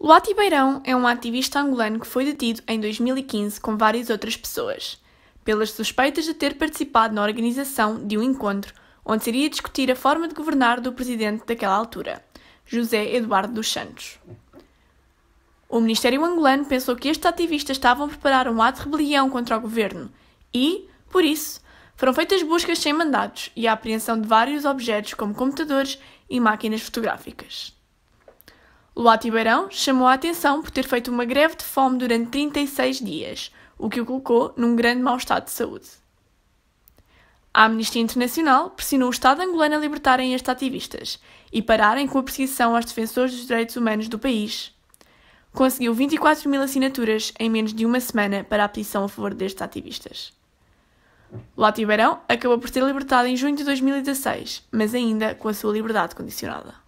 Luati Beirão é um ativista angolano que foi detido em 2015 com várias outras pessoas, pelas suspeitas de ter participado na organização de um encontro onde seria discutir a forma de governar do presidente daquela altura, José Eduardo dos Santos. O Ministério angolano pensou que estes ativistas estavam a preparar um ato de rebelião contra o governo e, por isso, foram feitas buscas sem mandados e a apreensão de vários objetos como computadores e máquinas fotográficas. Luá Beirão chamou a atenção por ter feito uma greve de fome durante 36 dias, o que o colocou num grande mau estado de saúde. A Amnistia Internacional pressionou o Estado angolano a libertarem estes ativistas e pararem com a perseguição aos defensores dos direitos humanos do país. Conseguiu 24 mil assinaturas em menos de uma semana para a petição a favor destes ativistas. Luati Beirão acabou por ser libertado em junho de 2016, mas ainda com a sua liberdade condicionada.